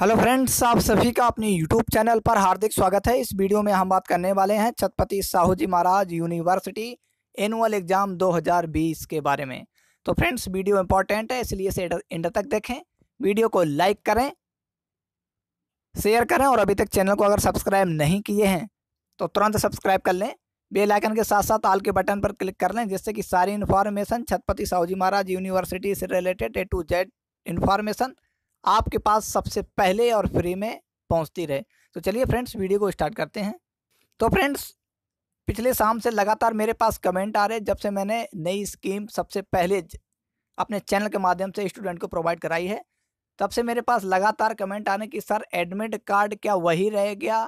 hello friends आप सभी का अपने यूट्यूब चैनल पर हार्दिक स्वागत है इस वीडियो में हम बात करने वाले हैं Chhatrapati Sahu ji Maharaj university annual exam 2020 के बारे में तो फ्रेंड्स वीडियो इंपॉर्टेंट है इसलिए से एंड तक देखें वीडियो को लाइक करें शेयर करें और अभी तक चैनल को अगर सब्सक्राइब नहीं किए हैं तो तुरंत सब्सक्राइब कर लें बेलाइकन के साथ साथ आल के बटन पर क्लिक कर लें जिससे कि सारी इन्फॉर्मेशन छत्रपति साहू जी महाराज यूनिवर्सिटी से related A to Z information आपके पास सबसे पहले और फ्री में पहुंचती रहे तो चलिए फ्रेंड्स वीडियो को स्टार्ट करते हैं तो फ्रेंड्स पिछले शाम से लगातार मेरे पास कमेंट आ रहे जब से मैंने नई स्कीम सबसे पहले अपने चैनल के माध्यम से स्टूडेंट को प्रोवाइड कराई है तब से मेरे पास लगातार कमेंट आने कि सर एडमिट कार्ड क्या वही रह गया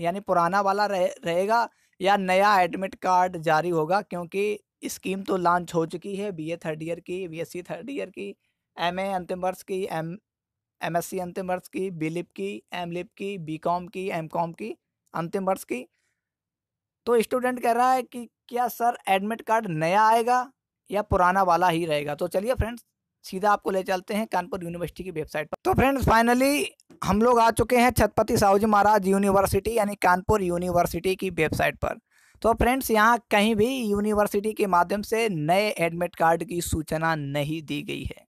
यानी पुराना वाला रह रहेगा या नया एडमिट कार्ड जारी होगा क्योंकि स्कीम तो लॉन्च हो चुकी है बीए थर्ड ईयर की बीएससी थर्ड ईयर की एमए अंतिम वर्ष की एम सी अंतिम वर्ष की बीलिप की लिप की कॉम की कॉम की अंतिम वर्ष की तो स्टूडेंट कह रहा है कि क्या सर एडमिट कार्ड नया आएगा या पुराना वाला ही रहेगा तो चलिए फ्रेंड्स सीधा आपको ले चलते हैं कानपुर यूनिवर्सिटी की वेबसाइट पर तो फ्रेंड्स फाइनली हम लोग आ चुके हैं छत्रपति साहू जी महाराज यूनिवर्सिटी यानी कानपुर यूनिवर्सिटी की वेबसाइट पर तो फ्रेंड्स यहाँ कहीं भी यूनिवर्सिटी के माध्यम से नए एडमिट कार्ड की सूचना नहीं दी गई है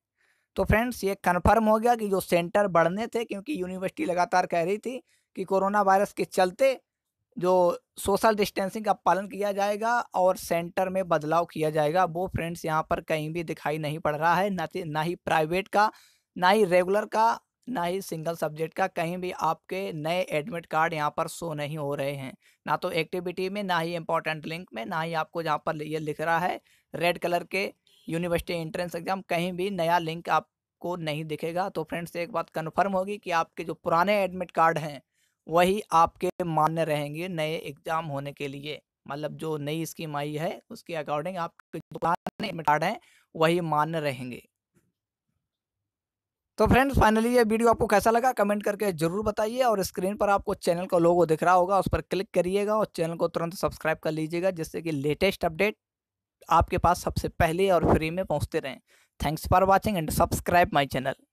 तो फ्रेंड्स ये कन्फर्म हो गया कि जो सेंटर बढ़ने थे क्योंकि यूनिवर्सिटी लगातार कह रही थी कि कोरोना वायरस के चलते जो सोशल डिस्टेंसिंग का पालन किया जाएगा और सेंटर में बदलाव किया जाएगा वो फ्रेंड्स यहाँ पर कहीं भी दिखाई नहीं पड़ रहा है ना ना ही प्राइवेट का ना ही रेगुलर का ना ही सिंगल सब्जेक्ट का कहीं भी आपके नए एडमिट कार्ड यहाँ पर शो नहीं हो रहे हैं ना तो एक्टिविटी में ना ही इम्पोर्टेंट लिंक में ना ही आपको जहाँ पर ये लिख रहा है रेड कलर के यूनिवर्सिटी एंट्रेंस एग्ज़ाम कहीं भी नया लिंक आपको नहीं दिखेगा तो फ्रेंड्स एक बात कन्फर्म होगी कि आपके जो पुराने एडमिट कार्ड हैं वही आपके मान्य रहेंगे नए एग्ज़ाम होने के लिए मतलब जो नई स्कीम आई है उसके अकॉर्डिंग आपके जो पुराने एडमिट कार्ड हैं वही मान्य रहेंगे तो फ्रेंड्स फाइनली ये वीडियो आपको कैसा लगा कमेंट करके जरूर बताइए और स्क्रीन पर आपको चैनल का लोगो दिख रहा होगा उस पर क्लिक करिएगा और चैनल को तुरंत सब्सक्राइब कर लीजिएगा जिससे कि लेटेस्ट अपडेट आपके पास सबसे पहले और फ्री में पहुंचते रहें thanks for watching and subscribe my channel